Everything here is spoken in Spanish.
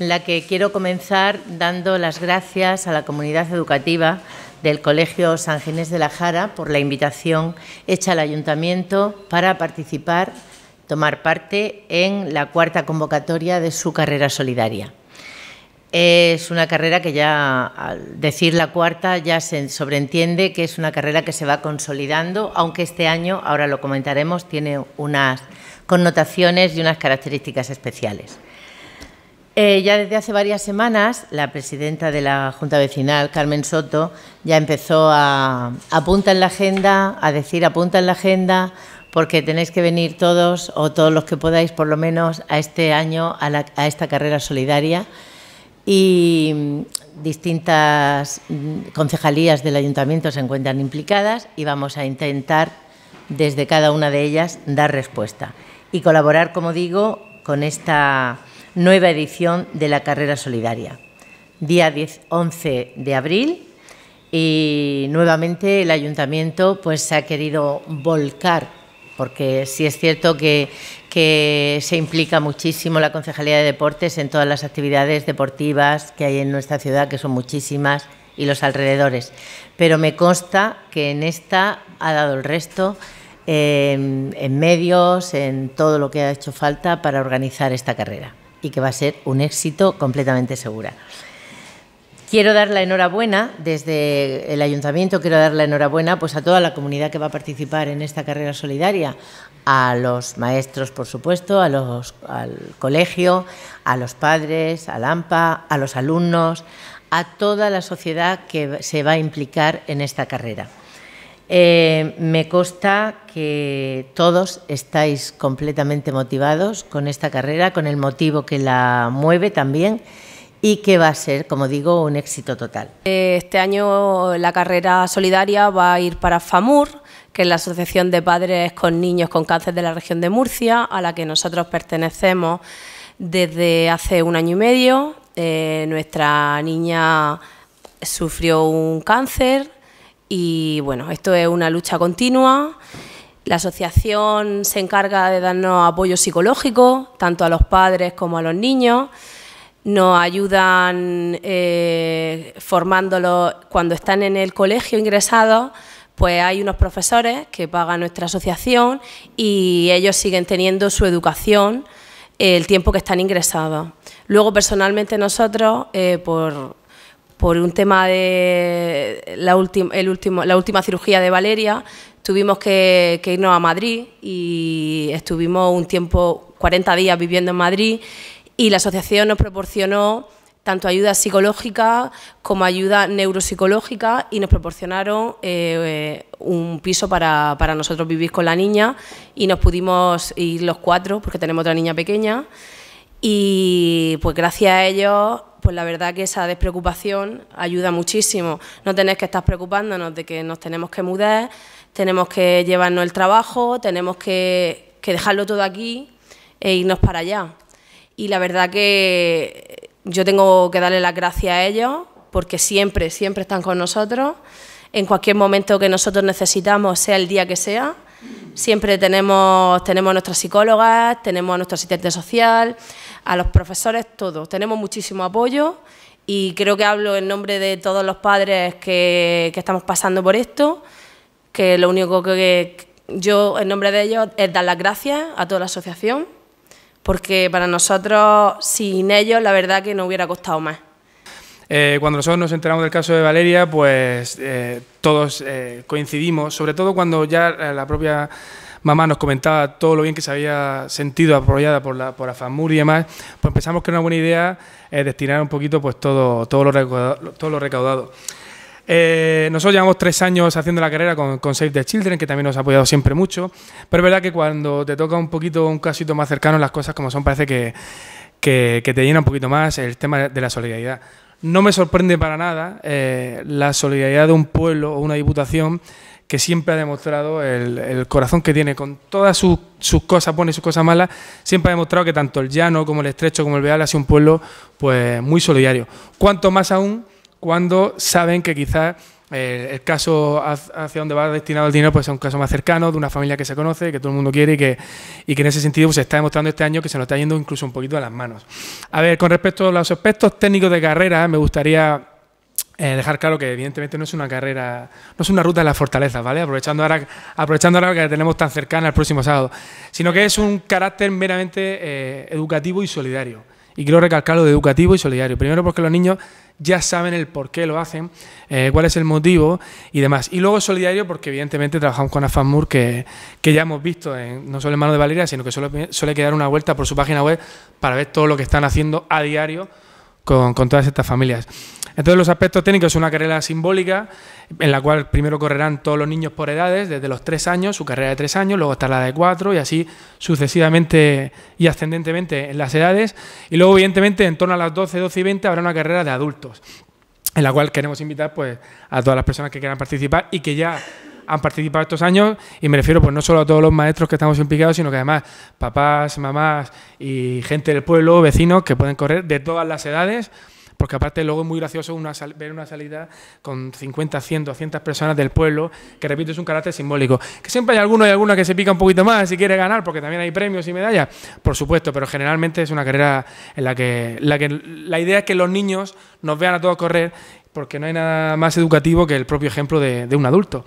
en la que quiero comenzar dando las gracias a la comunidad educativa del Colegio San Ginés de la Jara por la invitación hecha al Ayuntamiento para participar, tomar parte en la cuarta convocatoria de su carrera solidaria. Es una carrera que ya, al decir la cuarta, ya se sobreentiende que es una carrera que se va consolidando, aunque este año, ahora lo comentaremos, tiene unas connotaciones y unas características especiales. Eh, ya desde hace varias semanas, la presidenta de la Junta Vecinal, Carmen Soto, ya empezó a apuntar en la agenda, a decir apunta en la agenda, porque tenéis que venir todos o todos los que podáis, por lo menos, a este año, a esta carrera solidaria. Y mm, distintas mm, concejalías del ayuntamiento se encuentran implicadas y vamos a intentar, desde cada una de ellas, dar respuesta y colaborar, como digo, con esta nueva edición de la carrera solidaria. Día 10, 11 de abril y nuevamente el ayuntamiento pues se ha querido volcar porque sí es cierto que, se implica muchísimo la Concejalía de Deportes en todas las actividades deportivas que hay en nuestra ciudad, que son muchísimas, y los alrededores. Pero me consta que en esta ha dado el resto eh, en medios, en todo lo que ha hecho falta para organizar esta carrera y que va a ser un éxito completamente segura. Quiero dar la enhorabuena desde el ayuntamiento, quiero dar la enhorabuena pues a toda la comunidad que va a participar en esta carrera solidaria, a los maestros, por supuesto, a los, al colegio, a los padres, al AMPA, a los alumnos, a toda la sociedad que se va a implicar en esta carrera. Eh, me consta que todos estáis completamente motivados con esta carrera, con el motivo que la mueve también y que va a ser, como digo, un éxito total. Eh, este año la carrera solidaria va a ir para FAMUR, que es la Asociación de Padres con Niños con Cáncer de la región de Murcia, a la que nosotros pertenecemos desde hace un año y medio. Eh, nuestra niña sufrió un cáncer y bueno, esto es una lucha continua. La asociación se encarga de darnos apoyo psicológico, tanto a los padres como a los niños. Nos ayudan eh, formándolos cuando están en el colegio ingresados, pues hay unos profesores que pagan nuestra asociación y ellos siguen teniendo su educación el tiempo que están ingresados. Luego, personalmente, nosotros, eh, por por un tema de la, última el último, la última cirugía de Valeria, tuvimos que, irnos a Madrid y estuvimos un tiempo, 40 días viviendo en Madrid y la asociación nos proporcionó tanto ayuda psicológica como ayuda neuropsicológica y nos proporcionaron eh, un piso para, para nosotros vivir con la niña y nos pudimos ir los cuatro porque tenemos otra niña pequeña y pues gracias a ellos pues la verdad que esa despreocupación ayuda muchísimo. No tenés que estar preocupándonos de que nos tenemos que mudar, tenemos que llevarnos el trabajo, tenemos que dejarlo todo aquí e irnos para allá. Y la verdad que eh, yo tengo que darle las gracias a ellos porque siempre, siempre están con nosotros. En cualquier momento que nosotros necesitamos, sea el día que sea, Siempre tenemos, tenemos a nuestras psicólogas, tenemos a nuestro asistente social, a los profesores, todos. Tenemos muchísimo apoyo y creo que hablo en nombre de todos los padres que, estamos pasando por esto, que lo único que yo en nombre de ellos es dar las gracias a toda la asociación, porque para nosotros sin ellos la verdad que no hubiera costado más. Eh, cuando nosotros nos enteramos del caso de Valeria, pues eh, todos eh, coincidimos, sobre todo cuando ya la propia mamá nos comentaba todo lo bien que se había sentido apoyada por la por AFAMUR y demás, pues pensamos que era una buena idea destinar un poquito pues todo, todo, lo, recaudado, todo lo recaudado. nosotros llevamos tres años haciendo la carrera con, con, Save the Children, que también nos ha apoyado siempre mucho, pero es verdad que cuando te toca un poquito un casito más cercano, las cosas como son, parece que, que, que te llena un poquito más el tema de la solidaridad. No me sorprende para nada eh, la solidaridad de un pueblo o una diputación que siempre ha demostrado el, corazón que tiene con todas sus, cosas buenas y sus cosas malas, siempre ha demostrado que tanto el llano como el estrecho como el veal ha sido un pueblo pues muy solidario. Cuanto más aún cuando saben que quizás eh, el caso hacia donde va destinado el dinero pues es un caso más cercano, de una familia que se conoce, que todo el mundo quiere y que, y que en ese sentido pues, se está demostrando este año que se nos está yendo incluso un poquito a las manos. A ver, con respecto a los aspectos técnicos de carrera, me gustaría eh, dejar claro que evidentemente no es una carrera, no es una ruta de las fortalezas, ¿vale? Aprovechando ahora, aprovechando ahora que tenemos tan cercana el próximo sábado, sino que es un carácter meramente eh, educativo y solidario. Y quiero recalcar lo de educativo y solidario. Primero porque los niños ya saben el por qué lo hacen, eh, cuál es el motivo y demás. Y luego solidario, porque evidentemente trabajamos con Afamur, que, que, ya hemos visto, no solo en manos de Valeria, sino que suele, suele quedar una vuelta por su página web para ver todo lo que están haciendo a diario con, todas estas familias. Entonces los aspectos técnicos es una carrera simbólica en la cual primero correrán todos los niños por edades, desde los tres años, su carrera de tres años, luego está la de cuatro y así sucesivamente y ascendentemente en las edades. Y luego evidentemente en torno a las 12, 12 y 20 habrá una carrera de adultos en la cual queremos invitar pues, a todas las personas que quieran participar y que ya han participado estos años y me refiero pues no solo a todos los maestros que estamos implicados, sino que además papás, mamás y gente del pueblo, vecinos que pueden correr de todas las edades porque aparte luego es muy gracioso ver una salida con 50, 100, 200 personas del pueblo, que repito, es un carácter simbólico. Que siempre hay alguno y alguna que se pica un poquito más si quiere ganar, porque también hay premios y medallas, por supuesto, pero generalmente es una carrera en la que la, que, la idea es que los niños nos vean a todos correr porque no hay nada más educativo que el propio ejemplo de, un adulto.